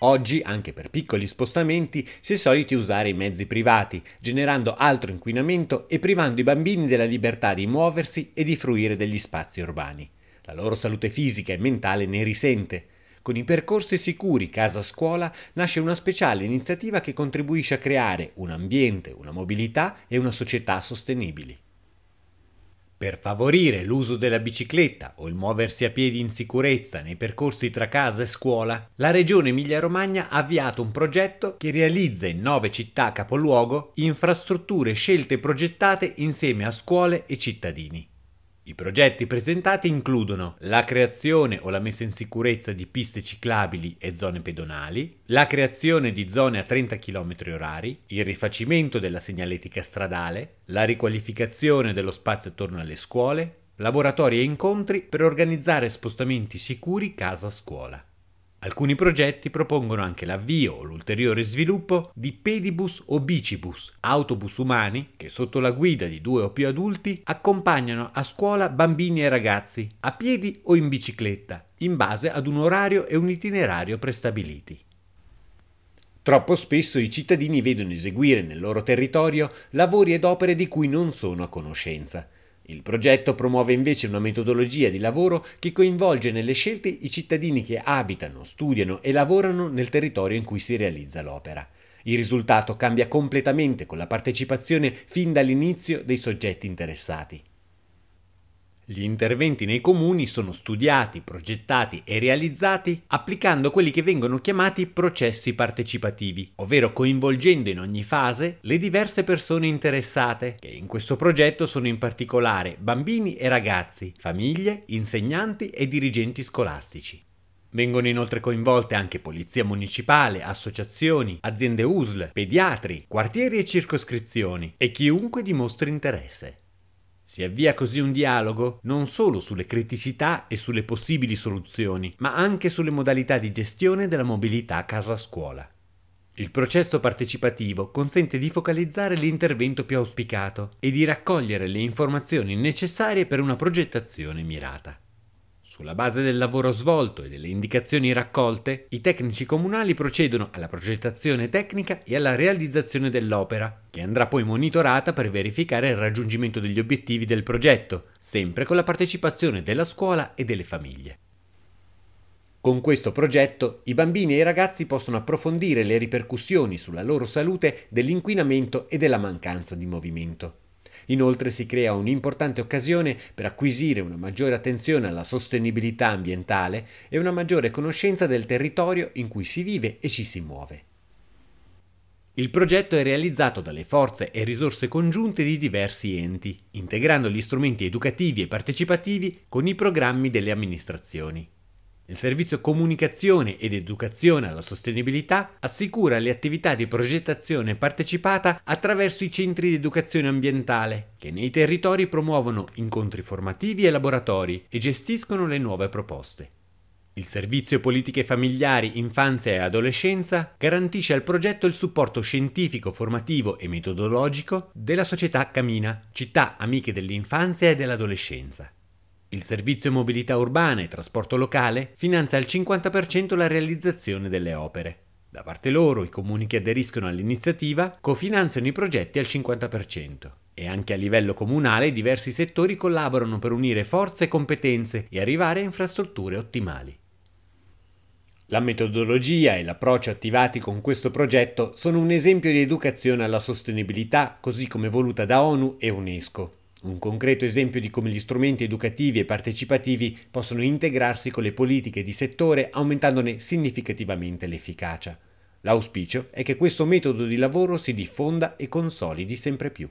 Oggi, anche per piccoli spostamenti, si è soliti usare i mezzi privati, generando altro inquinamento e privando i bambini della libertà di muoversi e di fruire degli spazi urbani. La loro salute fisica e mentale ne risente. Con i percorsi sicuri casa-scuola nasce una speciale iniziativa che contribuisce a creare un ambiente, una mobilità e una società sostenibili. Per favorire l'uso della bicicletta o il muoversi a piedi in sicurezza nei percorsi tra casa e scuola, la Regione Emilia-Romagna ha avviato un progetto che realizza in nove città capoluogo infrastrutture scelte e progettate insieme a scuole e cittadini. I progetti presentati includono la creazione o la messa in sicurezza di piste ciclabili e zone pedonali, la creazione di zone a 30 km orari, il rifacimento della segnaletica stradale, la riqualificazione dello spazio attorno alle scuole, laboratori e incontri per organizzare spostamenti sicuri casa-scuola. Alcuni progetti propongono anche l'avvio o l'ulteriore sviluppo di pedibus o bicibus, autobus umani che sotto la guida di due o più adulti accompagnano a scuola bambini e ragazzi, a piedi o in bicicletta, in base ad un orario e un itinerario prestabiliti. Troppo spesso i cittadini vedono eseguire nel loro territorio lavori ed opere di cui non sono a conoscenza il progetto promuove invece una metodologia di lavoro che coinvolge nelle scelte i cittadini che abitano, studiano e lavorano nel territorio in cui si realizza l'opera. Il risultato cambia completamente con la partecipazione fin dall'inizio dei soggetti interessati. Gli interventi nei comuni sono studiati, progettati e realizzati applicando quelli che vengono chiamati processi partecipativi, ovvero coinvolgendo in ogni fase le diverse persone interessate, che in questo progetto sono in particolare bambini e ragazzi, famiglie, insegnanti e dirigenti scolastici. Vengono inoltre coinvolte anche polizia municipale, associazioni, aziende USL, pediatri, quartieri e circoscrizioni e chiunque dimostri interesse. Si avvia così un dialogo non solo sulle criticità e sulle possibili soluzioni, ma anche sulle modalità di gestione della mobilità casa-scuola. Il processo partecipativo consente di focalizzare l'intervento più auspicato e di raccogliere le informazioni necessarie per una progettazione mirata. Sulla base del lavoro svolto e delle indicazioni raccolte, i tecnici comunali procedono alla progettazione tecnica e alla realizzazione dell'opera, che andrà poi monitorata per verificare il raggiungimento degli obiettivi del progetto, sempre con la partecipazione della scuola e delle famiglie. Con questo progetto i bambini e i ragazzi possono approfondire le ripercussioni sulla loro salute dell'inquinamento e della mancanza di movimento. Inoltre si crea un'importante occasione per acquisire una maggiore attenzione alla sostenibilità ambientale e una maggiore conoscenza del territorio in cui si vive e ci si muove. Il progetto è realizzato dalle forze e risorse congiunte di diversi enti, integrando gli strumenti educativi e partecipativi con i programmi delle amministrazioni. Il servizio Comunicazione ed Educazione alla Sostenibilità assicura le attività di progettazione partecipata attraverso i centri di educazione ambientale, che nei territori promuovono incontri formativi e laboratori e gestiscono le nuove proposte. Il servizio Politiche Familiari, Infanzia e Adolescenza garantisce al progetto il supporto scientifico, formativo e metodologico della società Camina, città amiche dell'infanzia e dell'adolescenza. Il servizio mobilità urbana e trasporto locale finanzia al 50% la realizzazione delle opere. Da parte loro i comuni che aderiscono all'iniziativa cofinanziano i progetti al 50%. E anche a livello comunale diversi settori collaborano per unire forze e competenze e arrivare a infrastrutture ottimali. La metodologia e l'approccio attivati con questo progetto sono un esempio di educazione alla sostenibilità così come voluta da ONU e UNESCO. Un concreto esempio di come gli strumenti educativi e partecipativi possono integrarsi con le politiche di settore aumentandone significativamente l'efficacia. L'auspicio è che questo metodo di lavoro si diffonda e consolidi sempre più.